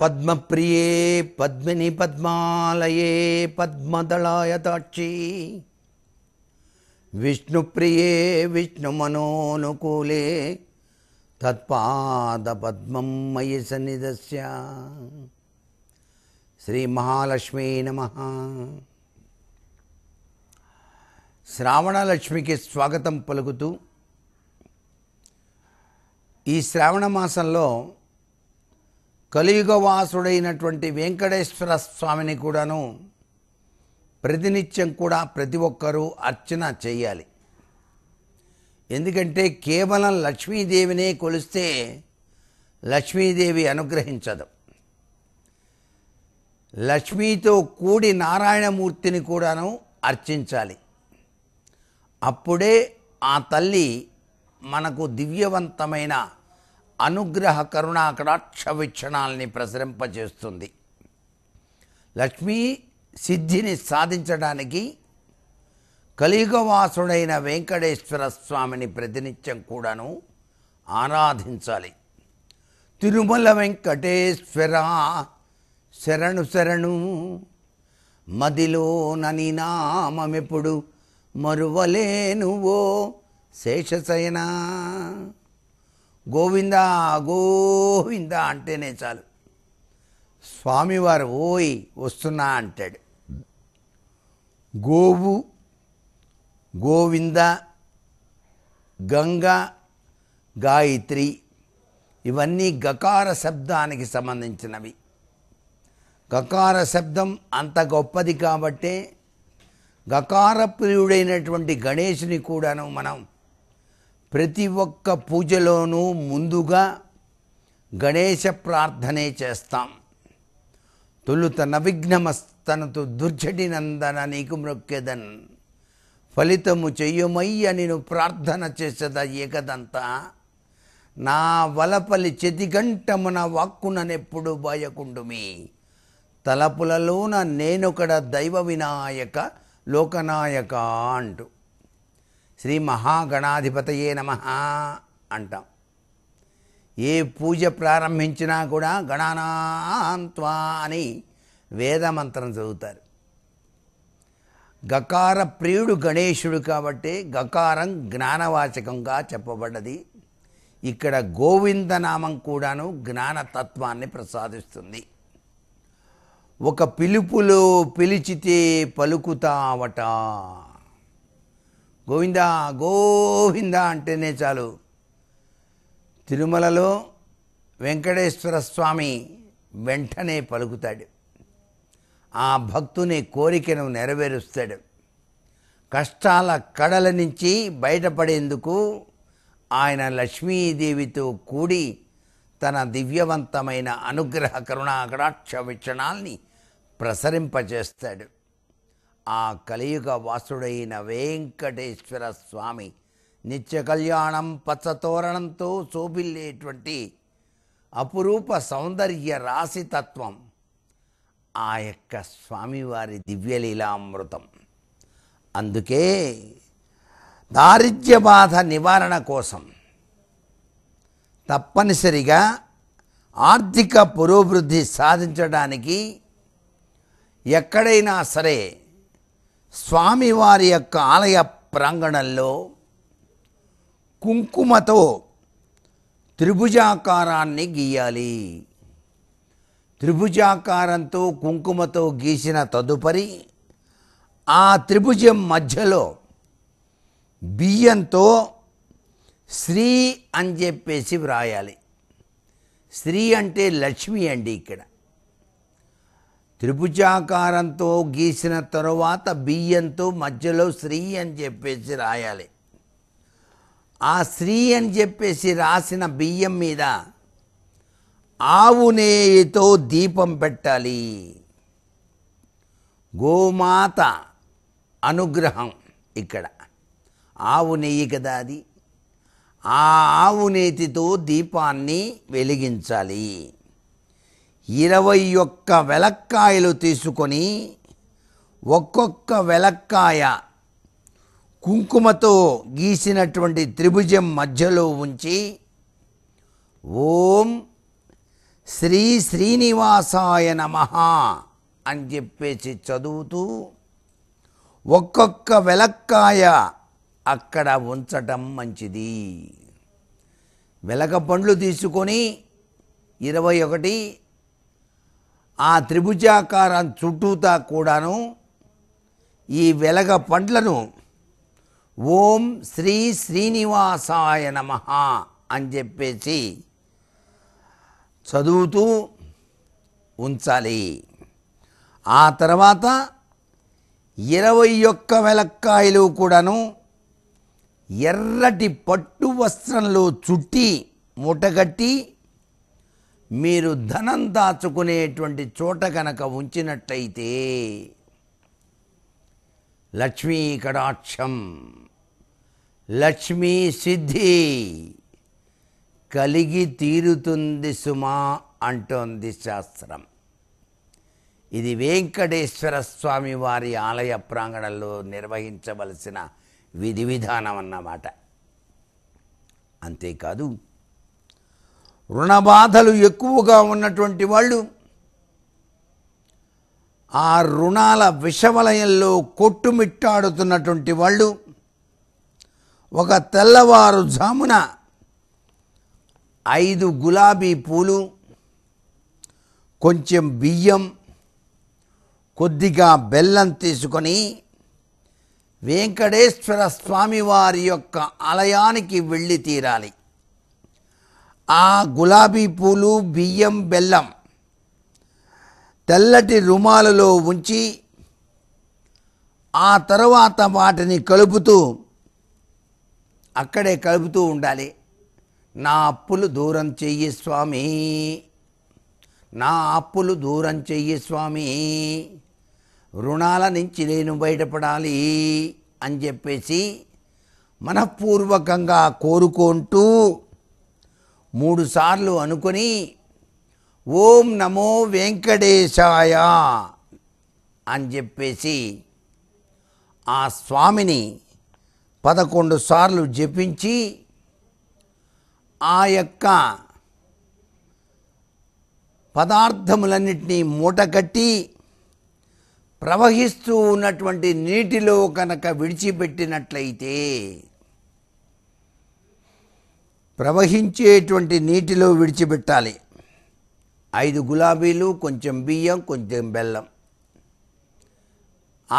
పద్మప్రియే పద్మిని పద్మాలయే పద్మదళాయ తాక్షి విష్ణుప్రియే విష్ణుమనోనుకూలే తత్పాద పద్మం మయి సన్నిధస్య శ్రీ మహాలక్ష్మీ నమ శ్రావణలక్ష్మికి స్వాగతం పలుకుతూ ఈ శ్రావణ మాసంలో కలియుగవాసుడైనటువంటి వెంకటేశ్వర స్వామిని కూడాను ప్రతినిత్యం కూడా ప్రతి ఒక్కరూ అర్చన చేయాలి ఎందుకంటే కేవలం లక్ష్మీదేవినే కొలిస్తే లక్ష్మీదేవి అనుగ్రహించదు లక్ష్మీతో కూడి నారాయణమూర్తిని కూడాను అర్చించాలి అప్పుడే ఆ తల్లి మనకు దివ్యవంతమైన అనుగ్రహ కరుణా కటాక్ష వీక్షణాలని ప్రసరింపజేస్తుంది లక్ష్మీ సిద్ధిని సాధించడానికి కలియుగవాసుడైన వెంకటేశ్వర స్వామిని ప్రతినిత్యం కూడాను ఆరాధించాలి తిరుమల వెంకటేశ్వర శరణు శరణు మదిలోనని నని మరువలేనువో శేషశయనా గోవింద గోవింద అంటేనే చాలు స్వామివారు ఓయ్ వస్తున్నా అంటాడు గోవు గోవింద గంగా గాయత్రి ఇవన్నీ గకార శబ్దానికి సంబంధించినవి గకార శబ్దం అంత గొప్పది కాబట్టే గకార ప్రియుడైనటువంటి గణేషుని కూడాను మనం ప్రతి ఒక్క పూజలోనూ ముందుగా గణేశ ప్రార్థనే చేస్తాం తొలుత నవిఘ్నమస్తనతు దుర్జటి నందన నీకు మృక్కెదన్ ఫలితము చెయ్యమయ్య అని ప్రార్థన చేసేద ఏకదంతా నా వలపలి చెతిగంటమున వాక్కుననెప్పుడు భయకుండుమి తలపులలోన నేనొకడ దైవ వినాయక లోకనాయక అంటూ శ్రీ మహాగణాధిపతయే నమ అంటాం ఏ పూజ ప్రారంభించినా కూడా గణానాంత్వా అని వేదమంత్రం చదువుతారు గకార ప్రియుడు గణేశుడు కాబట్టి గకారం జ్ఞానవాచకంగా చెప్పబడ్డది ఇక్కడ గోవిందనామం కూడాను జ్ఞానతత్వాన్ని ప్రసాదిస్తుంది ఒక పిలుపులో పిలిచితే పలుకుతావట గోవిందా గోవింద అంటేనే చాలు తిరుమలలో వెంకటేశ్వర స్వామి వెంటనే పలుకుతాడు ఆ భక్తుని కోరికను నెరవేరుస్తాడు కష్టాల కడల నుంచి బయటపడేందుకు ఆయన లక్ష్మీదేవితో కూడి తన దివ్యవంతమైన అనుగ్రహ కరుణాకడాక్ష విక్షణాల్ని వీక్షణాల్ని ప్రసరింపజేస్తాడు ఆ కలియుగ వాసుడైన వెంకటేశ్వర స్వామి నిత్య కళ్యాణం పచ్చతోరణంతో శోభిల్లేటువంటి అపురూప సౌందర్య రాశితత్వం ఆ యొక్క స్వామివారి దివ్యలీలామృతం అందుకే దారిద్ర్య బాధ నివారణ కోసం తప్పనిసరిగా ఆర్థిక పురోభివృద్ధి సాధించడానికి ఎక్కడైనా సరే స్వామివారి యొక్క ఆలయ ప్రాంగణంలో కుంకుమతో త్రిభుజాకారాన్ని గీయాలి త్రిభుజాకారంతో కుంకుమతో గీసిన తదుపరి ఆ త్రిభుజం మధ్యలో బియ్యంతో శ్రీ అని చెప్పేసి వ్రాయాలి శ్రీ అంటే లక్ష్మి అండి ఇక్కడ త్రిభుజాకారంతో గీసిన తరువాత బియ్యంతో మధ్యలో శ్రీ అని చెప్పేసి రాయాలి ఆ శ్రీ అని చెప్పేసి రాసిన బియ్యం మీద ఆవు నేయితో దీపం పెట్టాలి గోమాత అనుగ్రహం ఇక్కడ ఆవు నెయ్యి కదా అది ఆ ఆవు నేతితో దీపాన్ని వెలిగించాలి ఇరవై ఒక్క వెలక్కాయలు తీసుకొని ఒక్కొక్క వెలక్కాయ కుంకుమతో గీసినటువంటి త్రిభుజం మధ్యలో ఉంచి ఓం శ్రీ శ్రీనివాసాయ నమ అని చెప్పేసి చదువుతూ ఒక్కొక్క వెలక్కాయ అక్కడ ఉంచటం మంచిది వెలక పండ్లు తీసుకొని ఇరవై ఒకటి ఆ త్రిభుజాకారం చుట్టూతా కూడాను ఈ వెలగ పండ్లను ఓం శ్రీ శ్రీనివాసాయ నమ అని చెప్పేసి చదువుతూ ఉంచాలి ఆ తర్వాత ఇరవై ఒక్క వెలక్కాయలు కూడాను ఎర్రటి పట్టు వస్త్రంలో చుట్టి మూటగట్టి మీరు ధనం దాచుకునేటువంటి చోట కనుక ఉంచినట్టయితే లక్ష్మీ కడాక్షం లక్ష్మీ సిద్ధి కలిగి తీరుతుంది సుమా అంటోంది శాస్త్రం ఇది వెంకటేశ్వర స్వామి వారి ఆలయ ప్రాంగణంలో నిర్వహించవలసిన విధి విధానం అన్నమాట అంతేకాదు రుణ బాధలు ఎక్కువగా ఉన్నటువంటి వాళ్ళు ఆ రుణాల విషవలయంలో కొట్టుమిట్టాడుతున్నటువంటి వాళ్ళు ఒక తెల్లవారు జామున ఐదు గులాబీ పూలు కొంచెం బియ్యం కొద్దిగా బెల్లం తీసుకొని వెంకటేశ్వర స్వామివారి యొక్క ఆలయానికి వెళ్ళి తీరాలి ఆ గులాబీ పూలు బియ్యం బెల్లం తెల్లటి రుమాలలో ఉంచి ఆ తర్వాత వాటిని కలుపుతూ అక్కడే కలుపుతూ ఉండాలి నా అప్పులు దూరం చెయ్యి స్వామి నా అప్పులు దూరం చెయ్యి స్వామి రుణాల నుంచి నేను బయటపడాలి అని చెప్పేసి మనఃపూర్వకంగా కోరుకుంటూ మూడుసార్లు అనుకొని ఓం నమో వెంకటేశాయ అని చెప్పేసి ఆ స్వామిని పదకొండు సార్లు జపించి ఆ యొక్క పదార్థములన్నిటినీ మూటకట్టి ప్రవహిస్తూ ఉన్నటువంటి నీటిలో కనుక విడిచిపెట్టినట్లయితే ప్రవహించేటువంటి నీటిలో విడిచిపెట్టాలి ఐదు గులాబీలు కొంచెం బియ్యం కొంచెం బెల్లం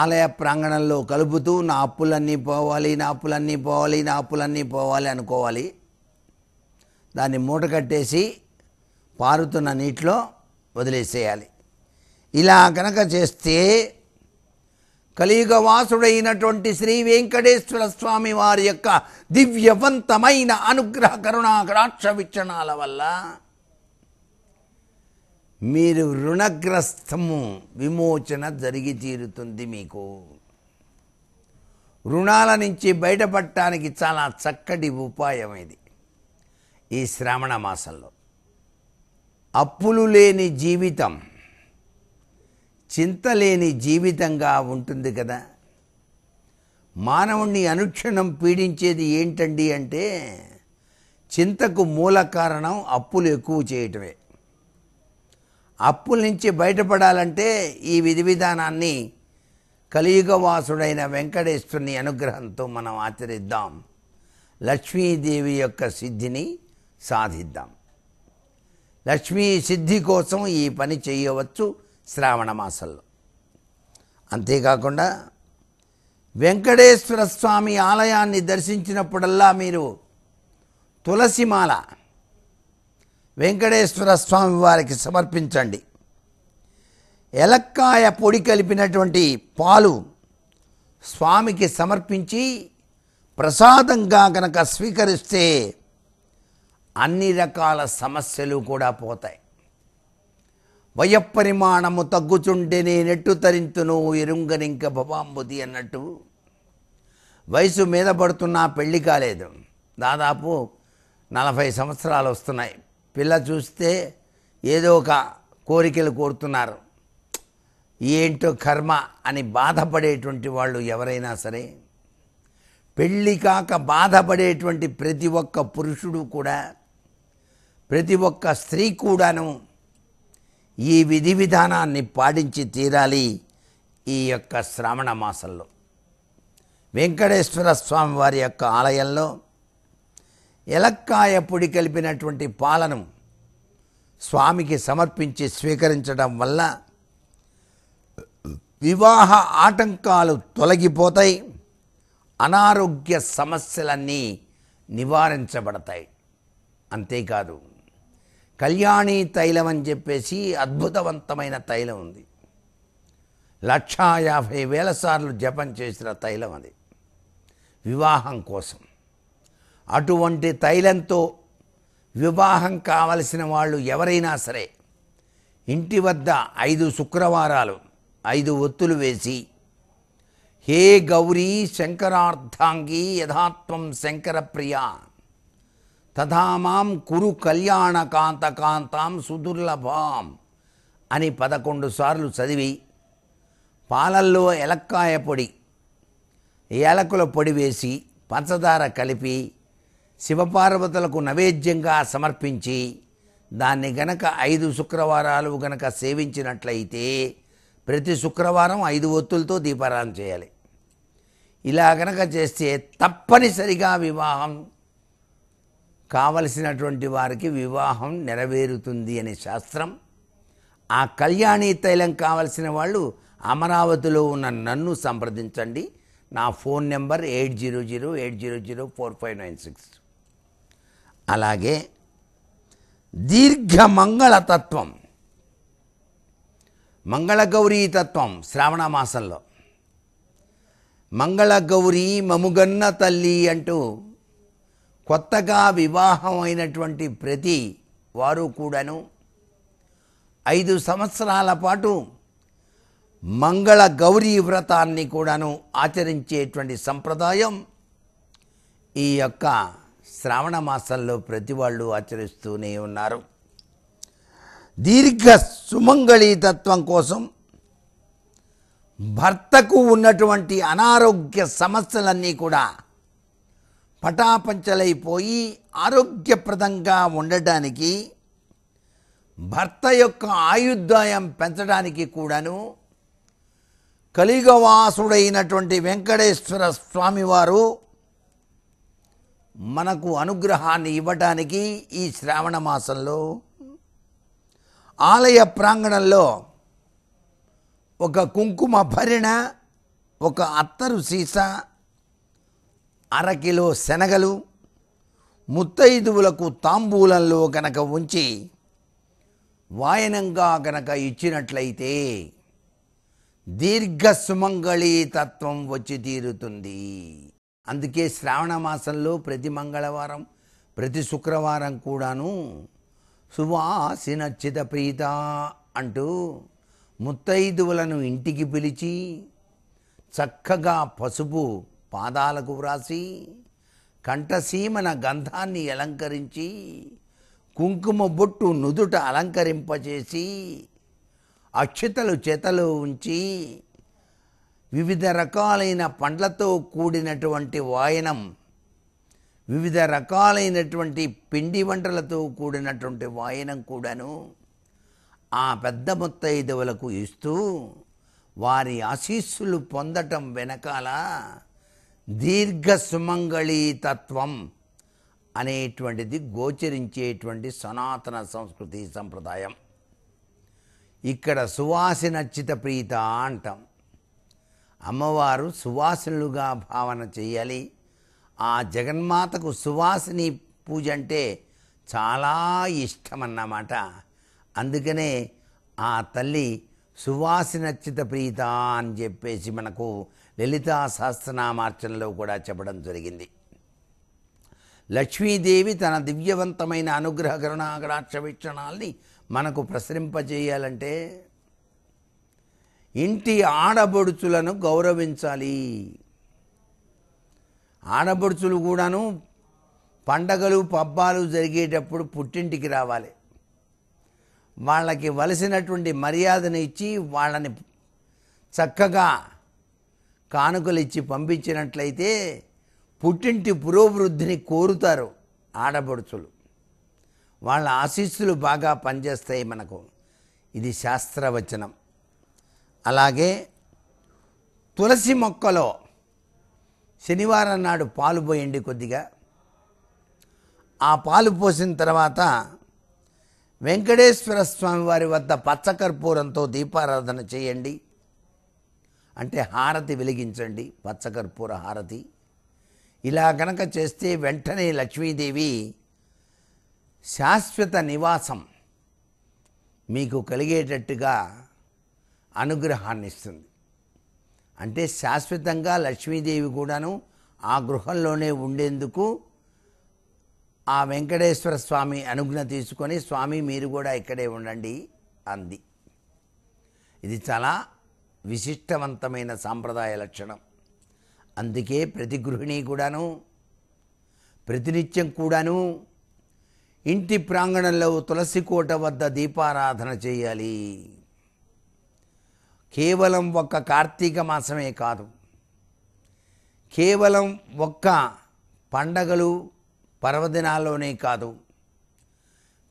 ఆలయ ప్రాంగణంలో కలుపుతూ నా అప్పులన్నీ పోవాలి నా అప్పులన్నీ పోవాలి నా అప్పులన్నీ పోవాలి అనుకోవాలి దాన్ని మూట కట్టేసి పారుతున్న నీటిలో వదిలేసేయాలి ఇలా కనుక చేస్తే కలియుగ వాసుడైనటువంటి శ్రీ వెంకటేశ్వర స్వామి వారి యొక్క దివ్యవంతమైన అనుగ్రహ కరుణాకరాక్ష విచ్చణాల వల్ల మీరు రుణగ్రస్తము విమోచన జరిగి తీరుతుంది మీకు రుణాల నుంచి బయటపడటానికి చాలా చక్కటి ఉపాయం ఇది ఈ శ్రావణ మాసంలో అప్పులు లేని జీవితం చింతలేని జీవితంగా ఉంటుంది కదా మానవుణ్ణి అనుక్షణం పీడించేది ఏంటండి అంటే చింతకు మూల కారణం అప్పులు ఎక్కువ చేయటమే అప్పుల నుంచి బయటపడాలంటే ఈ విధి విధానాన్ని కలియుగవాసుడైన వెంకటేశ్వరుని అనుగ్రహంతో మనం ఆచరిద్దాం లక్ష్మీదేవి యొక్క సిద్ధిని సాధిద్దాం లక్ష్మీ సిద్ధి కోసం ఈ పని చేయవచ్చు శ్రావణ మాసంలో అంతేకాకుండా వెంకటేశ్వర స్వామి ఆలయాన్ని దర్శించినప్పుడల్లా మీరు తులసిమాల వెంకటేశ్వర స్వామి వారికి సమర్పించండి ఎలక్కాయ పొడి కలిపినటువంటి పాలు స్వామికి సమర్పించి ప్రసాదంగా కనుక స్వీకరిస్తే అన్ని రకాల సమస్యలు కూడా పోతాయి వయపరిమాణము తగ్గుచుంటేనే నెట్టు తరింతును ఎరుంగనింక భవాంబుది అన్నట్టు వయసు మీద పడుతున్నా పెళ్ళి కాలేదు దాదాపు నలభై సంవత్సరాలు వస్తున్నాయి పిల్ల చూస్తే ఏదో ఒక కోరికలు కోరుతున్నారు ఏంటో కర్మ అని బాధపడేటువంటి వాళ్ళు ఎవరైనా సరే పెళ్ళి కాక బాధపడేటువంటి ప్రతి ఒక్క పురుషుడు కూడా ప్రతి ఒక్క స్త్రీ కూడాను ఈ విధి విధానాన్ని పాటించి తీరాలి ఈ యొక్క శ్రావణ మాసంలో వెంకటేశ్వర స్వామి వారి యొక్క ఆలయంలో ఎలక్కాయ పొడి కలిపినటువంటి పాలను స్వామికి సమర్పించి స్వీకరించడం వల్ల వివాహ ఆటంకాలు తొలగిపోతాయి అనారోగ్య సమస్యలన్నీ నివారించబడతాయి అంతేకాదు కళ్యాణి తైలం అని చెప్పేసి అద్భుతవంతమైన తైలం ఉంది లక్షా యాభై వేల సార్లు జపం చేసిన తైలం అది వివాహం కోసం అటువంటి తైలంతో వివాహం కావలసిన వాళ్ళు ఎవరైనా సరే ఇంటి వద్ద ఐదు శుక్రవారాలు ఐదు ఒత్తులు వేసి హే గౌరీ శంకరార్థాంగి యథాత్వం శంకరప్రియ తథామాం కురు కళ్యాణకాంతకాంతాం కాంతాం సుదుర్లభాం అని పదకొండు సార్లు చదివి పాలల్లో ఎలక్కాయ పొడి ఏలకుల పొడి వేసి పంచదార కలిపి శివపార్వతులకు నైవేద్యంగా సమర్పించి దాన్ని గనక ఐదు శుక్రవారాలు గనక సేవించినట్లయితే ప్రతి శుక్రవారం ఐదు ఒత్తులతో దీపారాధన చేయాలి ఇలా గనక చేస్తే తప్పనిసరిగా వివాహం కావలసినటువంటి వారికి వివాహం నెరవేరుతుంది అనే శాస్త్రం ఆ కళ్యాణి తైలం కావలసిన వాళ్ళు అమరావతిలో ఉన్న నన్ను సంప్రదించండి నా phone number eight zero zero eight zero zero four five nine six అలాగే దీర్ఘమంగళతత్వం మంగళగౌరీ తత్వం శ్రావణ మాసంలో మంగళగౌరీ మముగన్న తల్లి అంటూ కొత్తగా వివాహం అయినటువంటి ప్రతి వారు కూడాను ఐదు సంవత్సరాల పాటు మంగళ గౌరీ వ్రతాన్ని కూడాను ఆచరించేటువంటి సంప్రదాయం ఈ యొక్క శ్రావణ మాసంలో ప్రతి వాళ్ళు ఆచరిస్తూనే ఉన్నారు దీర్ఘ సుమంగళీతత్వం కోసం భర్తకు ఉన్నటువంటి అనారోగ్య సమస్యలన్నీ కూడా పటాపంచలైపోయి ఆరోగ్యప్రదంగా ఉండటానికి భర్త యొక్క ఆయుర్దాయం పెంచడానికి కూడాను కలిగవాసుడైనటువంటి వెంకటేశ్వర స్వామివారు మనకు అనుగ్రహాన్ని ఇవ్వటానికి ఈ శ్రావణ మాసంలో ఆలయ ప్రాంగణంలో ఒక కుంకుమ భరిణ ఒక అత్తరు సీసా అరకిలో శనగలు ముత్తైదువులకు తాంబూలంలో గనక ఉంచి వాయనంగా గనక ఇచ్చినట్లయితే దీర్ఘ తత్వం వచ్చి తీరుతుంది అందుకే శ్రావణ మాసంలో ప్రతి మంగళవారం ప్రతి శుక్రవారం కూడాను సువాసినచ్చిత ప్రీత అంటూ ముత్తైదువులను ఇంటికి పిలిచి చక్కగా పసుపు పాదాలకు వ్రాసి కంఠసీమన గంధాన్ని అలంకరించి కుంకుమ బొట్టు నుదుట అలంకరింపచేసి అక్షతలు చేతలు ఉంచి వివిధ రకాలైన పండ్లతో కూడినటువంటి వాయనం వివిధ రకాలైనటువంటి పిండి వంటలతో కూడినటువంటి వాయనం కూడాను ఆ పెద్ద మొత్తైదవులకు ఇస్తూ వారి ఆశీస్సులు పొందటం వెనకాల దీర్ఘ సుమంగళీతత్వం అనేటువంటిది గోచరించేటువంటి సనాతన సంస్కృతి సంప్రదాయం ఇక్కడ సువాసినచ్చిత ప్రీత అంటాం అమ్మవారు సువాసనలుగా భావన చేయాలి ఆ జగన్మాతకు సువాసిని పూజ అంటే చాలా ఇష్టమన్నమాట అందుకనే ఆ తల్లి సువాసినచ్చిత ప్రీత అని చెప్పేసి మనకు లలితా సహస్రనామార్చనలో కూడా చెప్పడం జరిగింది లక్ష్మీదేవి తన దివ్యవంతమైన అనుగ్రహ కరుణాకటాక్ష వీక్షణాల్ని మనకు ప్రసరింపజేయాలంటే ఇంటి ఆడబొడుచులను గౌరవించాలి ఆడబొడుచులు కూడాను పండగలు పబ్బాలు జరిగేటప్పుడు పుట్టింటికి రావాలి వాళ్ళకి వలసినటువంటి మర్యాదను ఇచ్చి వాళ్ళని చక్కగా కానుకలిచ్చి పంపించినట్లయితే పుట్టింటి పురోవృద్ధిని కోరుతారు ఆడబడుచులు వాళ్ళ ఆశీస్సులు బాగా పనిచేస్తాయి మనకు ఇది శాస్త్రవచనం అలాగే తులసి మొక్కలో శనివారం నాడు పాలు పోయండి కొద్దిగా ఆ పాలు పోసిన తర్వాత వెంకటేశ్వర స్వామి వారి వద్ద పచ్చకర్పూరంతో దీపారాధన చేయండి అంటే హారతి వెలిగించండి పచ్చకర్పూర హారతి ఇలా కనుక చేస్తే వెంటనే లక్ష్మీదేవి శాశ్వత నివాసం మీకు కలిగేటట్టుగా అనుగ్రహాన్ని ఇస్తుంది అంటే శాశ్వతంగా లక్ష్మీదేవి కూడాను ఆ గృహంలోనే ఉండేందుకు ఆ వెంకటేశ్వర స్వామి అనుజ్ఞ తీసుకొని స్వామి మీరు కూడా ఇక్కడే ఉండండి అంది ఇది చాలా విశిష్టవంతమైన సాంప్రదాయ లక్షణం అందుకే ప్రతి గృహిణి కూడాను ప్రతినిత్యం కూడాను ఇంటి ప్రాంగణంలో తులసి కోట వద్ద దీపారాధన చేయాలి కేవలం ఒక్క కార్తీక మాసమే కాదు కేవలం ఒక్క పండగలు పర్వదినాల్లోనే కాదు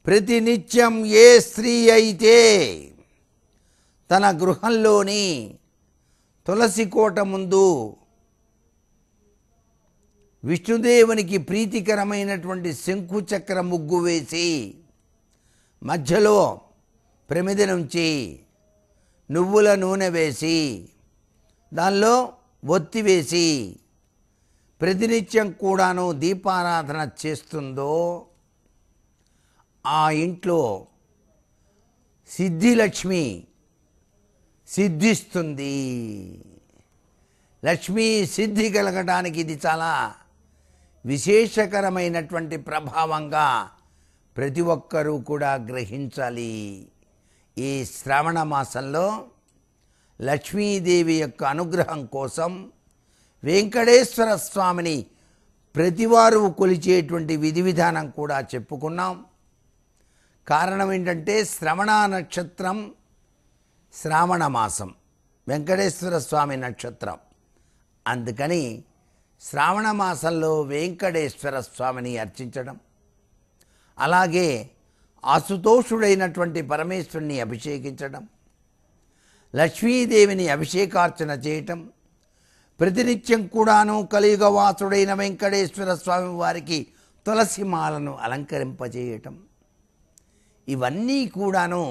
ప్రతినిత్యం ఏ స్త్రీ అయితే తన గృహంలోని తులసి కోట ముందు విష్ణుదేవునికి ప్రీతికరమైనటువంటి శంకుచక్ర ముగ్గు వేసి మధ్యలో ప్రమిది నుంచి నువ్వుల నూనె వేసి దానిలో ఒత్తి వేసి ప్రతినిత్యం కూడాను దీపారాధన చేస్తుందో ఆ ఇంట్లో సిద్ధిలక్ష్మి సిద్ధిస్తుంది లక్ష్మీ సిద్ధి కలగటానికి ఇది చాలా విశేషకరమైనటువంటి ప్రభావంగా ప్రతి ఒక్కరూ కూడా గ్రహించాలి ఈ శ్రావణ మాసంలో లక్ష్మీదేవి యొక్క అనుగ్రహం కోసం వెంకటేశ్వర స్వామిని ప్రతివారు కొలిచేటువంటి విధి విధానం కూడా చెప్పుకున్నాం కారణం ఏంటంటే శ్రవణ నక్షత్రం శ్రావణ మాసం వెంకటేశ్వర స్వామి నక్షత్రం అందుకని శ్రావణ మాసంలో వెంకటేశ్వర స్వామిని అర్చించడం అలాగే ఆశుతోషుడైనటువంటి పరమేశ్వరుని అభిషేకించడం లక్ష్మీదేవిని అభిషేకార్చన చేయటం ప్రతినిత్యం కూడాను కలియుగవాసుడైన వెంకటేశ్వర స్వామి వారికి తులసిమాలను అలంకరింపజేయటం ఇవన్నీ కూడాను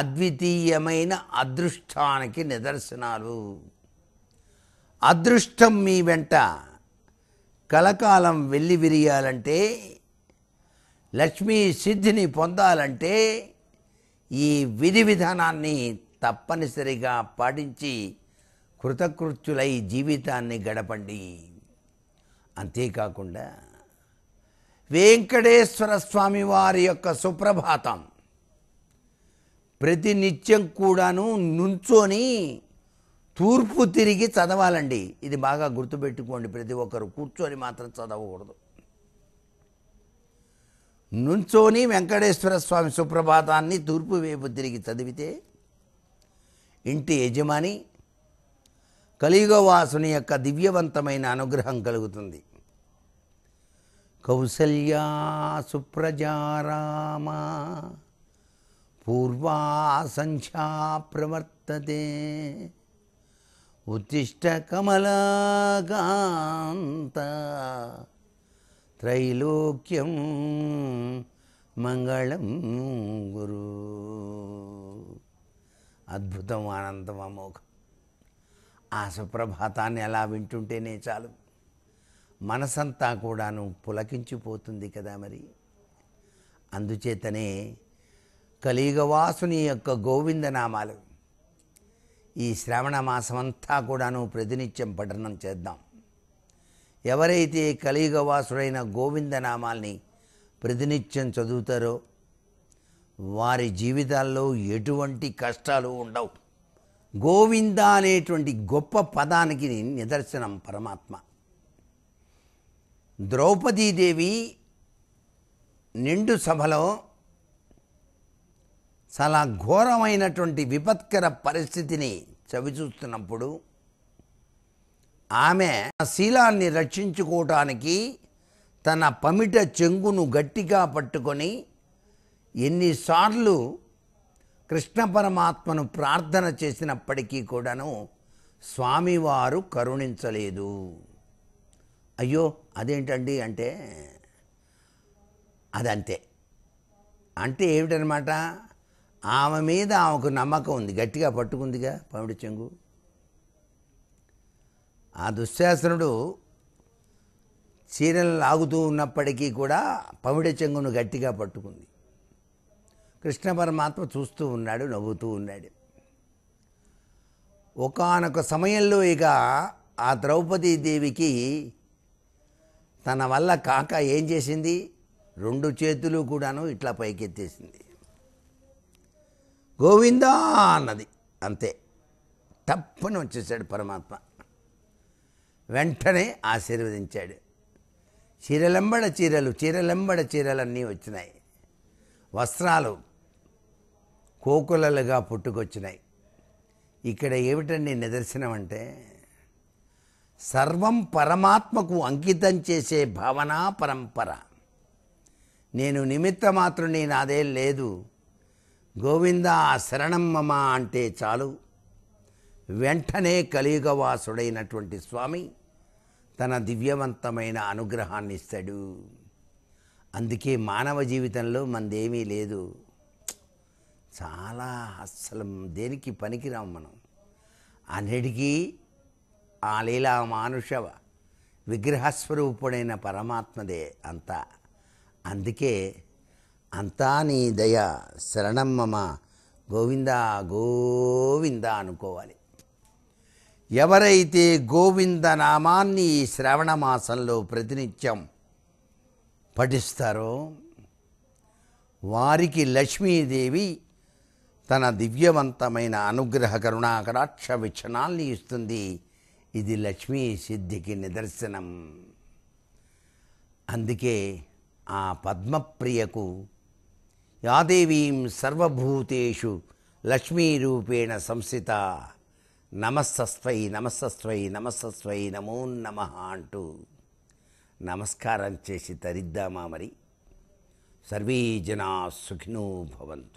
అద్వితీయమైన అదృష్టానికి నిదర్శనాలు అదృష్టం మీ వెంట కలకాలం వెళ్ళి విరియాలంటే లక్ష్మీ సిద్ధిని పొందాలంటే ఈ విధి విధానాన్ని తప్పనిసరిగా పాటించి కృతకృత్యులై జీవితాన్ని గడపండి అంతేకాకుండా వెంకటేశ్వర స్వామి వారి యొక్క సుప్రభాతం ప్రతి నిత్యం కూడాను నుంచోని తూర్పు తిరిగి చదవాలండి ఇది బాగా గుర్తుపెట్టుకోండి ప్రతి ఒక్కరు కూర్చొని మాత్రం చదవకూడదు నుంచోని వెంకటేశ్వర స్వామి సుప్రభాతాన్ని తూర్పు వైపు తిరిగి చదివితే ఇంటి యజమాని కలియుగవాసుని యొక్క దివ్యవంతమైన అనుగ్రహం కలుగుతుంది కౌసల్యా సుప్రజారామా ప్రవర్తతే ఉత్తిష్ట కమలకాంత త్రైలోక్యం మంగళం గురు అద్భుతం ఆనందం అమోఘం ఆ సుప్రభాతాన్ని అలా వింటుంటేనే చాలు మనసంతా కూడాను పులకించిపోతుంది కదా మరి అందుచేతనే కలియుగవాసుని యొక్క గోవిందనామాలు ఈ శ్రవణ మాసమంతా కూడాను ప్రతినిత్యం పఠనం చేద్దాం ఎవరైతే కలియుగవాసుడైన గోవిందనామాల్ని ప్రతినిత్యం చదువుతారో వారి జీవితాల్లో ఎటువంటి కష్టాలు ఉండవు గోవింద అనేటువంటి గొప్ప పదానికి నిదర్శనం పరమాత్మ ద్రౌపదీదేవి నిండు సభలో చాలా ఘోరమైనటువంటి విపత్కర పరిస్థితిని చవిచూస్తున్నప్పుడు ఆమె శీలాన్ని రక్షించుకోవటానికి తన పమిట చెంగును గట్టిగా పట్టుకొని ఎన్నిసార్లు కృష్ణ పరమాత్మను ప్రార్థన చేసినప్పటికీ కూడాను స్వామివారు కరుణించలేదు అయ్యో అదేంటండి అంటే అదంతే అంటే ఏమిటనమాట ఆమె మీద ఆమెకు నమ్మకం ఉంది గట్టిగా పట్టుకుందిగా పమిడి చెంగు ఆ దుశ్శాసనుడు చీరలు లాగుతూ ఉన్నప్పటికీ కూడా పమిడి చెంగును గట్టిగా పట్టుకుంది కృష్ణ పరమాత్మ చూస్తూ ఉన్నాడు నవ్వుతూ ఉన్నాడు ఒకనొక సమయంలో ఇక ఆ ద్రౌపదీదేవికి తన వల్ల కాక ఏం చేసింది రెండు చేతులు కూడాను ఇట్లా పైకెత్తేసింది గోవిందా అన్నది అంతే తప్పని వచ్చేసాడు పరమాత్మ వెంటనే ఆశీర్వదించాడు చీరలెంబడ చీరలు చీరలెంబడ చీరలన్నీ వచ్చినాయి వస్త్రాలు కోకులలుగా పుట్టుకొచ్చినాయి ఇక్కడ ఏమిటండి నిదర్శనం అంటే సర్వం పరమాత్మకు అంకితం చేసే భావనా పరంపర నేను నిమిత్త మాత్రం అదే లేదు గోవింద శరణం మమ అంటే చాలు వెంటనే కలియుగవాసుడైనటువంటి స్వామి తన దివ్యవంతమైన అనుగ్రహాన్ని ఇస్తాడు అందుకే మానవ జీవితంలో మందేమీ లేదు చాలా అస్సలు దేనికి పనికిరాము మనం అన్నిటికీ ఆ లీలా మానుషవ విగ్రహస్వరూపుడైన పరమాత్మదే అంతా అందుకే అంతా నీ దయ శరణం మమ గోవింద గోవింద అనుకోవాలి ఎవరైతే గోవింద నామాన్ని ఈ శ్రావణ మాసంలో ప్రతినిత్యం పఠిస్తారో వారికి లక్ష్మీదేవి తన దివ్యవంతమైన అనుగ్రహ కరుణాకరాక్ష విచ్చనాల్ని ఇస్తుంది ఇది లక్ష్మీ సిద్ధికి నిదర్శనం అందుకే ఆ పద్మప్రియకు యాదేవీం సర్వభూతేషు లక్ష్మీరూపేణ సంస్థిత నమస్తస్వై నమస్తస్వై నమస్తస్వై నమో నమ అంటూ నమస్కారం చేసి తరిద్దామా మరి సర్వే జనా సుఖినో భవంతు